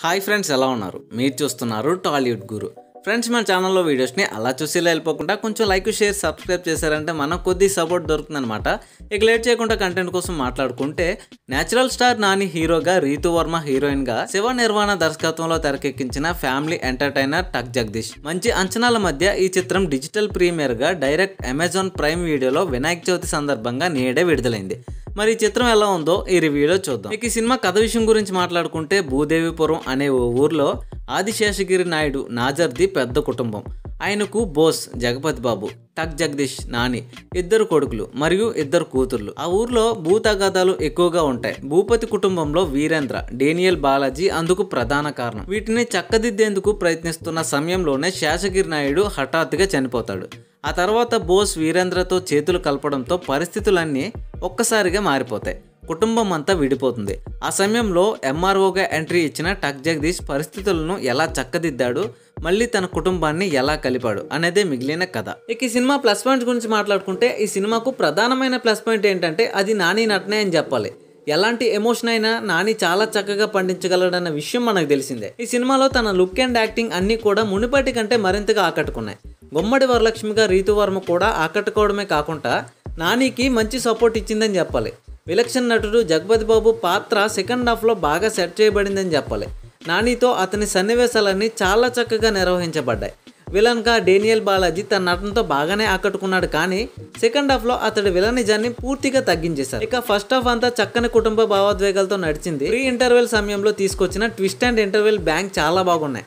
hi friends ఎలా ఉన్నారు మీరు చూస్తున్నారు టాలీవుడ్ గురు ఫ్రెండ్స్ మన ఛానల్లో వీడియోస్ని అలా చూసేలా వెళ్ళిపోకుండా కొంచెం లైక్ షేర్ సబ్స్క్రైబ్ చేశారంటే మనకు కొద్ది సపోర్ట్ దొరుకుతుందనమాట ఇక లేట్ చేయకుండా కంటెంట్ కోసం మాట్లాడుకుంటే న్యాచురల్ స్టార్ నాని హీరోగా రీతు వర్మ హీరోయిన్గా శివ నిర్వాణ దర్శకత్వంలో తెరకెక్కించిన ఫ్యామిలీ ఎంటర్టైనర్ టక్ జగదీష్ మంచి అంచనాల మధ్య ఈ చిత్రం డిజిటల్ ప్రీమియర్గా డైరెక్ట్ అమెజాన్ ప్రైమ్ వీడియోలో వినాయక చవితి సందర్భంగా నేడే విడుదలైంది మరి ఈ చిత్రం ఎలా ఉందో ఈ రివ్యూలో చూద్దాం మీకు ఈ సినిమా కథ విషయం గురించి మాట్లాడుకుంటే భూదేవిపురం అనే ఓ ఊర్లో ఆదిశేషగిరి నాయుడు నాజర్ది పెద్ద కుటుంబం ఆయనకు బోస్ జగపతి బాబు టక్ జగదీష్ నాని ఇద్దరు కొడుకులు మరియు ఇద్దరు కూతుర్లు ఆ ఊర్లో భూ ఎక్కువగా ఉంటాయి భూపతి కుటుంబంలో వీరేంద్ర డేనియల్ బాలాజీ అందుకు ప్రధాన కారణం వీటిని చక్కదిద్దేందుకు ప్రయత్నిస్తున్న సమయంలోనే శేషగిరి నాయుడు హఠాత్తుగా చనిపోతాడు ఆ తర్వాత బోస్ వీరేంద్రతో చేతులు కలపడంతో పరిస్థితులన్నీ ఒక్కసారిగా మారిపోతాయి కుటుంబం అంతా విడిపోతుంది ఆ సమయంలో ఎంఆర్ఓగా ఎంట్రీ ఇచ్చిన టక్ జగదీష్ పరిస్థితులను ఎలా చక్కదిద్దాడు మళ్ళీ తన కుటుంబాన్ని ఎలా కలిపాడు అనేదే మిగిలిన కథ ఇక ఈ సినిమా ప్లస్ పాయింట్స్ గురించి మాట్లాడుకుంటే ఈ సినిమాకు ప్రధానమైన ప్లస్ పాయింట్ ఏంటంటే అది నాని నటనే అని చెప్పాలి ఎలాంటి ఎమోషన్ అయినా నాని చాలా చక్కగా పండించగలడన్న విషయం మనకు తెలిసిందే ఈ సినిమాలో తన లుక్ అండ్ యాక్టింగ్ అన్నీ కూడా మునిపటి కంటే మరింతగా ఆకట్టుకున్నాయి గుమ్మడి వరలక్ష్మిగా రీతువర్మ కూడా ఆకట్టుకోవడమే కాకుండా నానికి మంచి సపోర్ట్ ఇచ్చిందని చెప్పాలి విలక్షణ నటుడు జగపతి బాబు పాత్ర సెకండ్ హాఫ్లో బాగా సెట్ చేయబడిందని చెప్పాలి నానితో అతని సన్నివేశాలన్నీ చాలా చక్కగా నిర్వహించబడ్డాయి విలన్గా డేనియల్ బాలాజీ తన నటనతో బాగానే ఆకట్టుకున్నాడు కానీ సెకండ్ హాఫ్లో అతడి విలన్ పూర్తిగా తగ్గించేశారు ఇక ఫస్ట్ హాఫ్ అంతా చక్కని కుటుంబ భావోద్వేగాలతో నడిచింది ప్రీ ఇంటర్వెల్ సమయంలో తీసుకొచ్చిన ట్విస్ట్ అండ్ ఇంటర్వెల్ బ్యాంక్ చాలా బాగున్నాయి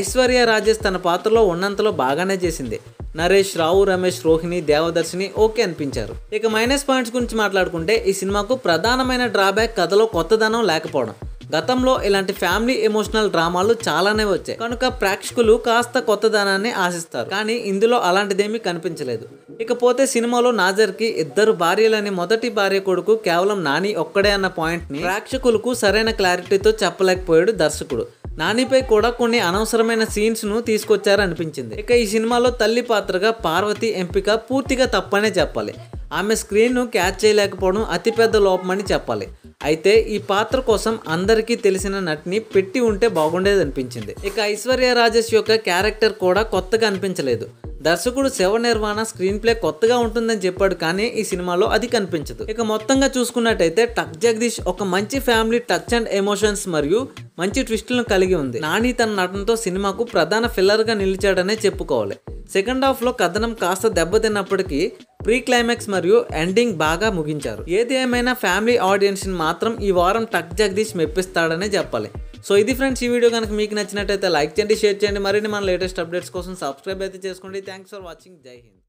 ఐశ్వర్య రాజేష్ తన పాత్రలో ఉన్నంతలో బాగానే చేసింది నరేష్ రావు రమేష్ రోహిణి దేవదర్శిని ఓకే అనిపించారు ఇక మైనస్ పాయింట్స్ గురించి మాట్లాడుకుంటే ఈ సినిమాకు ప్రధానమైన డ్రాబ్యాక్ కథలో కొత్తదనం లేకపోవడం గతంలో ఇలాంటి ఫ్యామిలీ ఎమోషనల్ డ్రామాలు చాలానే వచ్చాయి కనుక ప్రేక్షకులు కాస్త కొత్తదనాన్ని ఆశిస్తారు కానీ ఇందులో అలాంటిదేమీ కనిపించలేదు ఇకపోతే సినిమాలో నాజర్కి ఇద్దరు భార్యలని మొదటి భార్య కొడుకు కేవలం నాని ఒక్కడే అన్న పాయింట్ని ప్రేక్షకులకు సరైన క్లారిటీతో చెప్పలేకపోయాడు దర్శకుడు నానిపై కూడా కొన్ని అనవసరమైన సీన్స్ను తీసుకొచ్చారనిపించింది ఇక ఈ సినిమాలో తల్లి పాత్రగా పార్వతి ఎంపిక పూర్తిగా తప్పనే చెప్పాలి ఆమె స్క్రీన్ను క్యాచ్ చేయలేకపోవడం అతిపెద్ద లోపమని చెప్పాలి అయితే ఈ పాత్ర కోసం అందరికీ తెలిసిన నటిని పెట్టి ఉంటే బాగుండేది అనిపించింది ఇక ఐశ్వర్య రాజేష్ యొక్క క్యారెక్టర్ కూడా కొత్తగా అనిపించలేదు దర్శకుడు శవ నిర్మాణ స్క్రీన్ ప్లే కొత్తగా ఉంటుందని చెప్పాడు కానీ ఈ సినిమాలో అది కనిపించదు ఇక మొత్తంగా చూసుకున్నట్టయితే టక్ జగదీష్ ఒక మంచి ఫ్యామిలీ టచ్ అండ్ ఎమోషన్స్ మరియు మంచి ట్విస్టులను కలిగి ఉంది నాని తన నటనతో సినిమాకు ప్రధాన ఫిల్లర్గా నిలిచాడనే చెప్పుకోవాలి సెకండ్ హాఫ్లో కథనం కాస్త దెబ్బతిన్నప్పటికీ ప్రీ క్లైమాక్స్ మరియు ఎండింగ్ బాగా ముగించారు ఏది ఏమైనా ఫ్యామిలీ ఆడియన్స్ని మాత్రం ఈ వారం టక్ జగదీష్ మెప్పిస్తాడనే చెప్పాలి సో ఇది ఫ్రెండ్స్ ఈ వీడియో కనుక మీకు నచ్చినట్టయితే లైక్ చేయండి షేర్ చేయండి మరిన్ని మన లేటెస్ట్ అప్డేట్స్ కోసం సబ్స్క్రైబ్ అయితే చేసుకోండి థ్యాంక్స్ ఫర్ వాచింగ్ జై హింద్